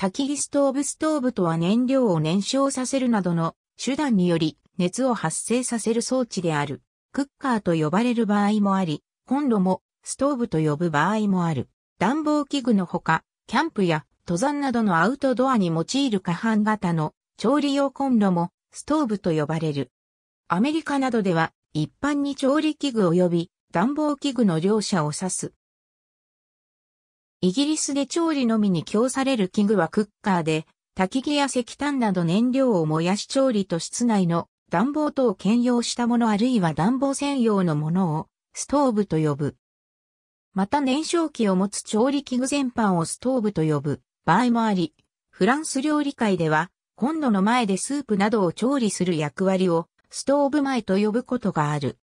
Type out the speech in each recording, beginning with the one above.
焚き火ストーブストーブとは燃料を燃焼させるなどの手段により熱を発生させる装置である。クッカーと呼ばれる場合もあり、コンロもストーブと呼ぶ場合もある。暖房器具のほか、キャンプや登山などのアウトドアに用いる可搬型の調理用コンロもストーブと呼ばれる。アメリカなどでは一般に調理器具及び暖房器具の両者を指すイギリスで調理のみに供される器具はクッカーで、焚き木や石炭など燃料を燃やし調理と室内の暖房等を兼用したものあるいは暖房専用のものをストーブと呼ぶ。また燃焼器を持つ調理器具全般をストーブと呼ぶ場合もあり、フランス料理界ではコンロの前でスープなどを調理する役割をストーブ前と呼ぶことがある。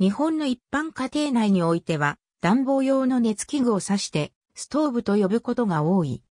日本の一般家庭内においては、暖房用の熱器具を指して、ストーブと呼ぶことが多い。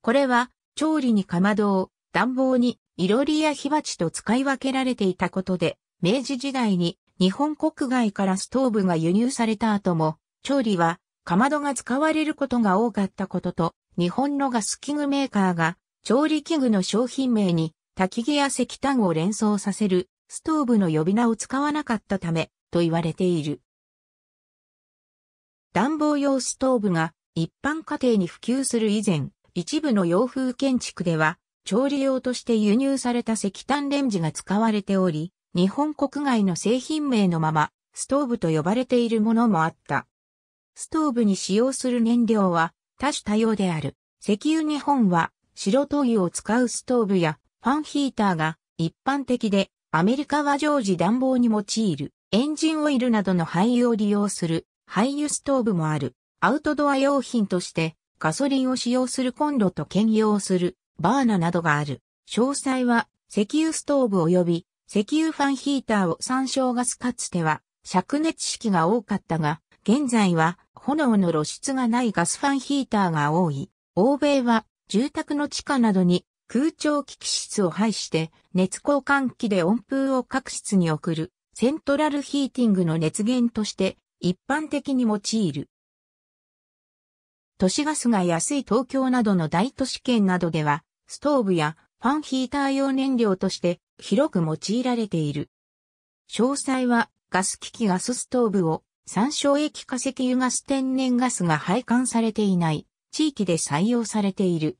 これは、調理にかまどを、暖房に、いろりや火鉢と使い分けられていたことで、明治時代に日本国外からストーブが輸入された後も、調理は、かまどが使われることが多かったことと、日本のガス器具メーカーが、調理器具の商品名に、焚き木や石炭を連想させる、ストーブの呼び名を使わなかったため、と言われている。暖房用ストーブが一般家庭に普及する以前、一部の洋風建築では、調理用として輸入された石炭レンジが使われており、日本国外の製品名のまま、ストーブと呼ばれているものもあった。ストーブに使用する燃料は多種多様である。石油日本は白灯油を使うストーブやファンヒーターが一般的で、アメリカは常時暖房に用いるエンジンオイルなどの廃油を利用する廃油ストーブもある。アウトドア用品としてガソリンを使用するコンロと兼用するバーナなどがある。詳細は石油ストーブ及び石油ファンヒーターを参照ガスかつては灼熱式が多かったが、現在は炎の露出がないガスファンヒーターが多い。欧米は住宅の地下などに空調機器室を配して熱交換器で温風を各室に送るセントラルヒーティングの熱源として一般的に用いる。都市ガスが安い東京などの大都市圏などでは、ストーブやファンヒーター用燃料として広く用いられている。詳細はガス機器ガスストーブを参照。液化石油ガス天然ガスが配管されていない地域で採用されている。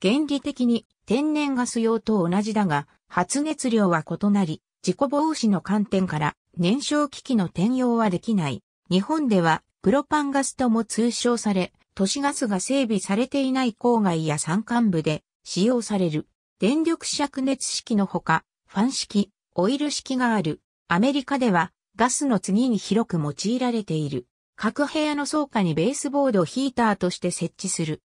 原理的に天然ガス用と同じだが、発熱量は異なり、事故防止の観点から燃焼機器の転用はできない。日本ではロパンガスとも通称され、都市ガスが整備されていない郊外や山間部で使用される。電力灼熱式のほか、ファン式、オイル式がある。アメリカではガスの次に広く用いられている。各部屋の倉庫にベースボードヒーターとして設置する。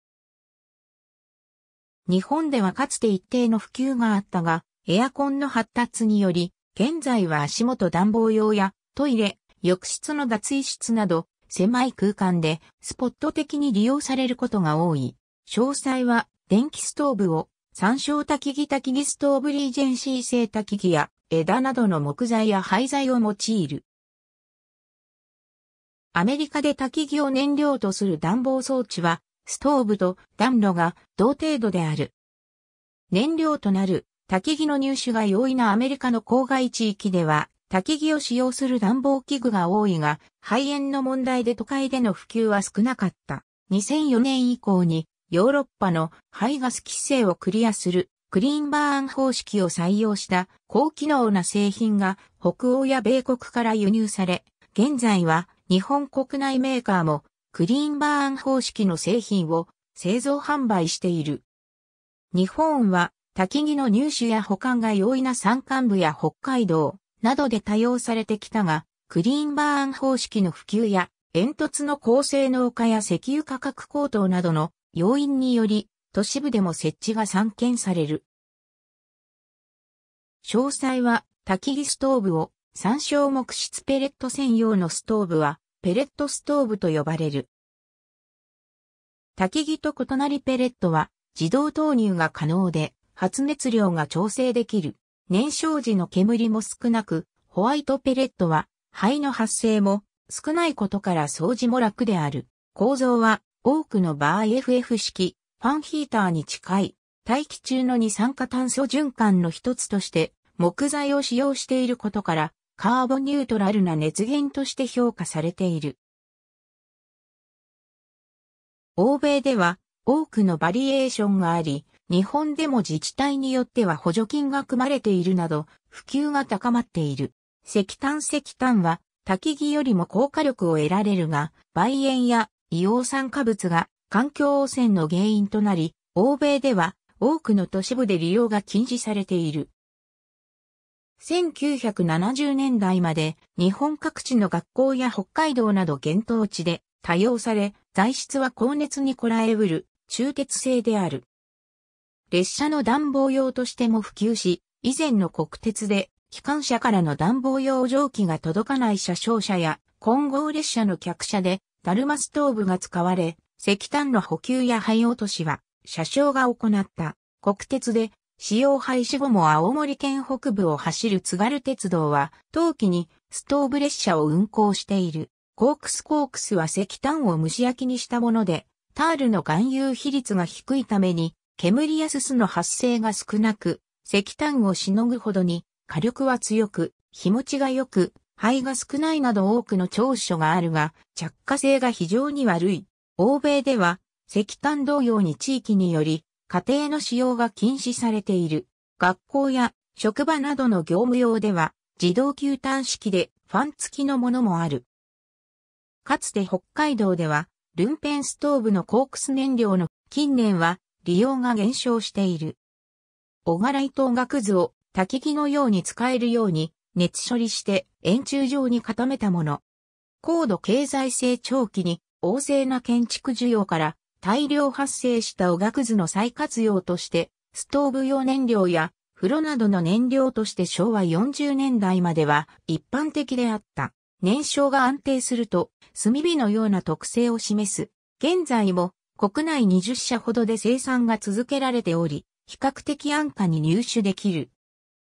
日本ではかつて一定の普及があったが、エアコンの発達により、現在は足元暖房用やトイレ、浴室の脱衣室など狭い空間でスポット的に利用されることが多い。詳細は電気ストーブを参照焚き木焚き木ストーブリージェンシー製焚き木や枝などの木材や廃材を用いる。アメリカで焚き木を燃料とする暖房装置は、ストーブと暖炉が同程度である。燃料となる焚き木の入手が容易なアメリカの郊外地域では、焚き木を使用する暖房器具が多いが、肺炎の問題で都会での普及は少なかった。2004年以降に、ヨーロッパの排ガス規制をクリアするクリーンバーン方式を採用した高機能な製品が北欧や米国から輸入され、現在は日本国内メーカーもクリーンバーン方式の製品を製造販売している。日本は焚木の入手や保管が容易な山間部や北海道などで多用されてきたが、クリーンバーン方式の普及や煙突の高性能化や石油価格高騰などの要因により、都市部でも設置が散見される。詳細は、焚き木ストーブを、参照木質ペレット専用のストーブは、ペレットストーブと呼ばれる。焚き木と異なりペレットは、自動投入が可能で、発熱量が調整できる。燃焼時の煙も少なく、ホワイトペレットは肺の発生も少ないことから掃除も楽である。構造は多くの場合 FF 式ファンヒーターに近い大気中の二酸化炭素循環の一つとして木材を使用していることからカーボンニュートラルな熱源として評価されている。欧米では多くのバリエーションがあり、日本でも自治体によっては補助金が組まれているなど、普及が高まっている。石炭石炭は、焚き木よりも高火力を得られるが、梅塩や硫黄酸化物が環境汚染の原因となり、欧米では多くの都市部で利用が禁止されている。1970年代まで日本各地の学校や北海道など現当地で多用され、材質は高熱にこらえうる中鉄製である。列車の暖房用としても普及し、以前の国鉄で、機関車からの暖房用蒸気が届かない車掌車や、混合列車の客車で、ダルマストーブが使われ、石炭の補給や廃落としは、車掌が行った。国鉄で、使用廃止後も青森県北部を走る津軽鉄道は、冬季にストーブ列車を運行している。コークスコークスは石炭を蒸し焼きにしたもので、タールの含有比率が低いために、煙やすすの発生が少なく、石炭をしのぐほどに火力は強く、日持ちが良く、灰が少ないなど多くの長所があるが、着火性が非常に悪い。欧米では、石炭同様に地域により、家庭の使用が禁止されている。学校や職場などの業務用では、自動給炭式でファン付きのものもある。かつて北海道では、ルンペンストーブのコークス燃料の近年は利用が減少している。小柄糸がくずを焚き木のように使えるように熱処理して円柱状に固めたもの。高度経済成長期に旺盛な建築需要から大量発生したおがくずの再活用として、ストーブ用燃料や風呂などの燃料として昭和40年代までは一般的であった。燃焼が安定すると炭火のような特性を示す。現在も国内20社ほどで生産が続けられており、比較的安価に入手できる。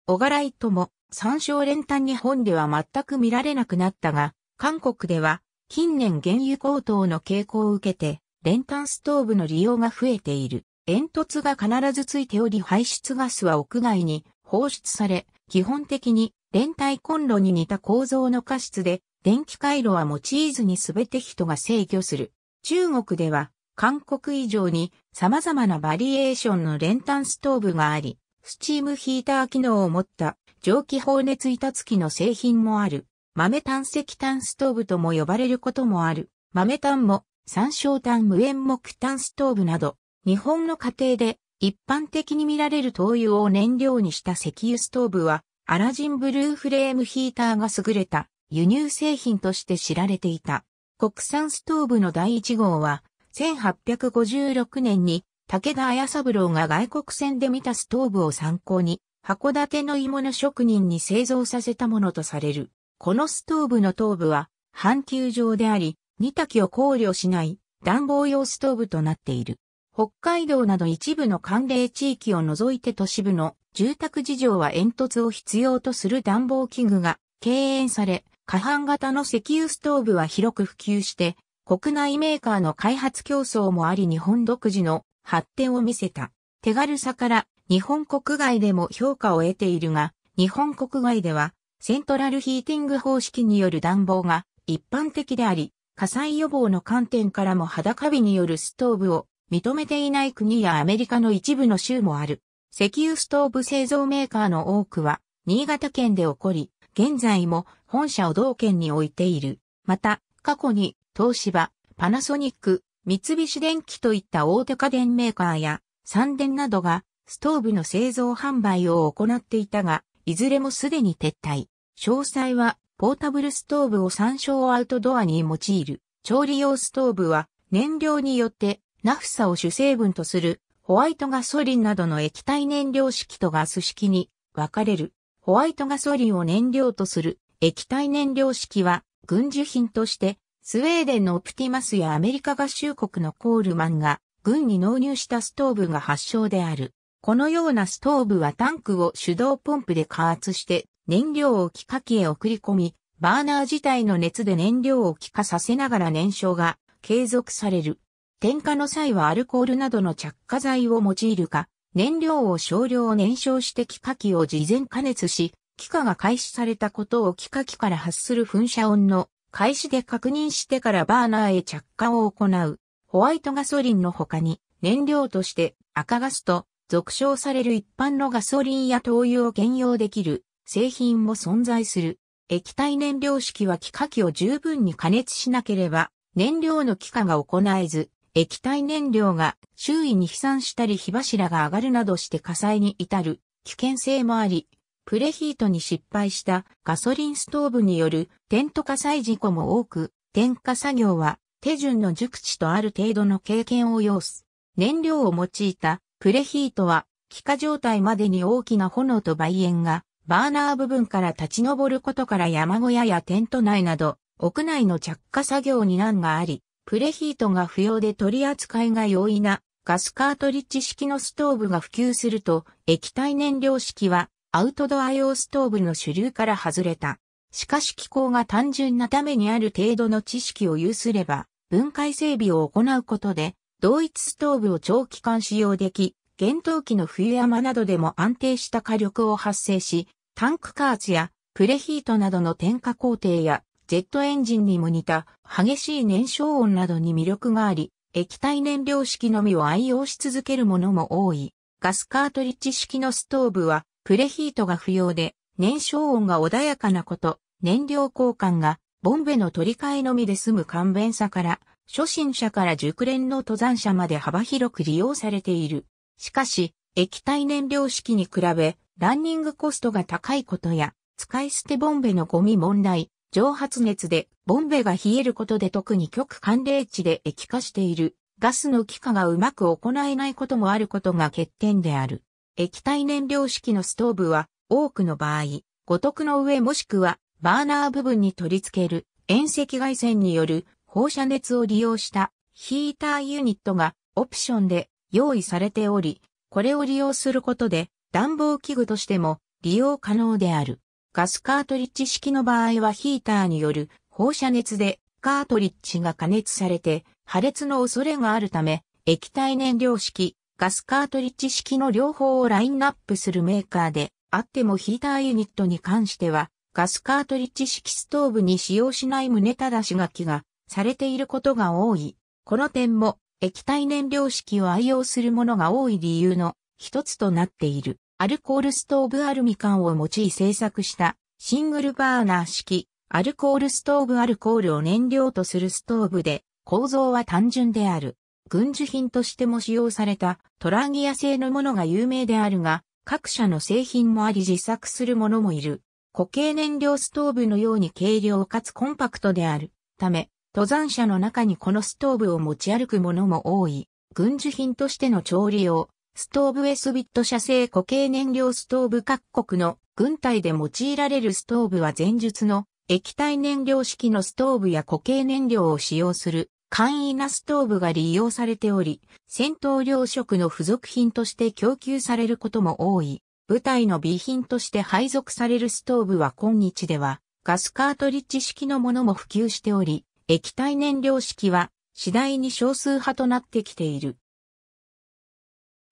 小柄いとも、参照練炭日本では全く見られなくなったが、韓国では近年原油高騰の傾向を受けて、練炭ストーブの利用が増えている。煙突が必ずついており排出ガスは屋外に放出され、基本的に連帯コンロに似た構造の加湿で、電気回路は用いずにすべて人が制御する。中国では韓国以上に様々なバリエーションの練炭ストーブがあり、スチームヒーター機能を持った蒸気放熱板付きの製品もある。豆炭石炭ストーブとも呼ばれることもある。豆炭も山椒炭無煙木炭ストーブなど、日本の家庭で一般的に見られる灯油を燃料にした石油ストーブは、アラジンブルーフレームヒーターが優れた輸入製品として知られていた。国産ストーブの第1号は、1856年に武田綾三郎が外国船で見たストーブを参考に、函館の鋳物職人に製造させたものとされる。このストーブの頭部は半球状であり、二滝を考慮しない暖房用ストーブとなっている。北海道など一部の寒冷地域を除いて都市部の住宅事情は煙突を必要とする暖房器具が敬遠され、可搬型の石油ストーブは広く普及して、国内メーカーの開発競争もあり日本独自の発展を見せた。手軽さから日本国外でも評価を得ているが、日本国外ではセントラルヒーティング方式による暖房が一般的であり、火災予防の観点からも裸火によるストーブを認めていない国やアメリカの一部の州もある。石油ストーブ製造メーカーの多くは新潟県で起こり、現在も本社を同県に置いている。また、過去に東芝、パナソニック、三菱電機といった大手家電メーカーや、三電などが、ストーブの製造販売を行っていたが、いずれもすでに撤退。詳細は、ポータブルストーブを参照アウトドアに用いる。調理用ストーブは、燃料によって、ナフサを主成分とする、ホワイトガソリンなどの液体燃料式とガス式に分かれる。ホワイトガソリンを燃料とする液体燃料式は軍需品としてスウェーデンのオプティマスやアメリカ合衆国のコールマンが軍に納入したストーブが発祥である。このようなストーブはタンクを手動ポンプで加圧して燃料を気化器へ送り込み、バーナー自体の熱で燃料を気化させながら燃焼が継続される。点火の際はアルコールなどの着火剤を用いるか、燃料を少量燃焼して気化器を事前加熱し、気化が開始されたことを気化器から発する噴射音の開始で確認してからバーナーへ着火を行う。ホワイトガソリンの他に燃料として赤ガスと俗称される一般のガソリンや灯油を兼用できる製品も存在する。液体燃料式は気化器を十分に加熱しなければ燃料の気化が行えず、液体燃料が周囲に飛散したり火柱が上がるなどして火災に至る危険性もあり、プレヒートに失敗したガソリンストーブによるテント火災事故も多く、点火作業は手順の熟知とある程度の経験を要す。燃料を用いたプレヒートは気化状態までに大きな炎と梅煙がバーナー部分から立ち上ることから山小屋やテント内など屋内の着火作業に難があり、プレヒートが不要で取り扱いが容易なガスカートリッジ式のストーブが普及すると液体燃料式はアウトドア用ストーブの主流から外れた。しかし気候が単純なためにある程度の知識を有すれば、分解整備を行うことで、同一ストーブを長期間使用でき、厳冬期の冬山などでも安定した火力を発生し、タンク加圧やプレヒートなどの点火工程やジェットエンジンにも似た激しい燃焼音などに魅力があり、液体燃料式のみを愛用し続けるものも多い。ガスカートリッジ式のストーブはプレヒートが不要で、燃焼音が穏やかなこと、燃料交換が、ボンベの取り替えのみで済む勘弁さから、初心者から熟練の登山者まで幅広く利用されている。しかし、液体燃料式に比べ、ランニングコストが高いことや、使い捨てボンベのゴミ問題、蒸発熱でボンベが冷えることで特に極寒冷地で液化しているガスの気化がうまく行えないこともあることが欠点である。液体燃料式のストーブは、多くの場合、五徳の上もしくは、バーナー部分に取り付ける遠赤外線による放射熱を利用したヒーターユニットがオプションで用意されており、これを利用することで暖房器具としても利用可能である。ガスカートリッジ式の場合はヒーターによる放射熱でカートリッジが加熱されて破裂の恐れがあるため液体燃料式ガスカートリッジ式の両方をラインナップするメーカーで、あってもヒーターユニットに関しては、ガスカートリッジ式ストーブに使用しない胸ただし書きがされていることが多い。この点も液体燃料式を愛用するものが多い理由の一つとなっている。アルコールストーブアルミ缶を用い製作したシングルバーナー式アルコールストーブアルコールを燃料とするストーブで構造は単純である。軍需品としても使用されたトランギア製のものが有名であるが、各社の製品もあり自作するものもいる。固形燃料ストーブのように軽量かつコンパクトであるため、登山者の中にこのストーブを持ち歩くものも多い。軍需品としての調理用、ストーブエスビット社製固形燃料ストーブ各国の軍隊で用いられるストーブは前述の液体燃料式のストーブや固形燃料を使用する簡易なストーブが利用されており、戦闘糧食の付属品として供給されることも多い。部隊の備品として配属されるストーブは今日ではガスカートリッジ式のものも普及しており、液体燃料式は次第に少数派となってきている。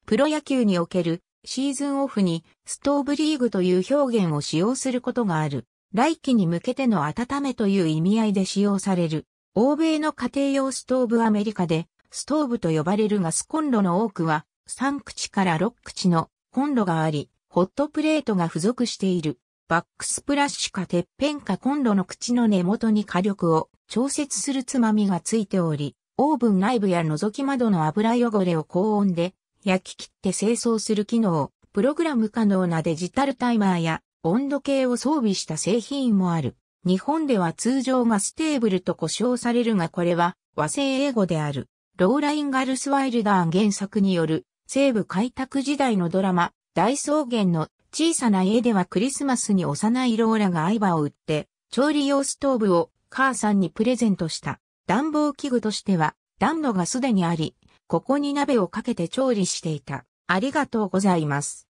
プロ野球におけるシーズンオフにストーブリーグという表現を使用することがある。来季に向けての温めという意味合いで使用される。欧米の家庭用ストーブアメリカで、ストーブと呼ばれるガスコンロの多くは、3口から6口のコンロがあり、ホットプレートが付属している。バックスプラッシュかてっぺんかコンロの口の根元に火力を調節するつまみがついており、オーブン内部や覗き窓の油汚れを高温で焼き切って清掃する機能、プログラム可能なデジタルタイマーや温度計を装備した製品もある。日本では通常がステーブルと呼称されるがこれは和製英語である。ローライン・ガルスワイルダー原作による西部開拓時代のドラマ大草原の小さな家ではクリスマスに幼いローラが相葉を売って調理用ストーブを母さんにプレゼントした暖房器具としては暖炉がすでにあり、ここに鍋をかけて調理していた。ありがとうございます。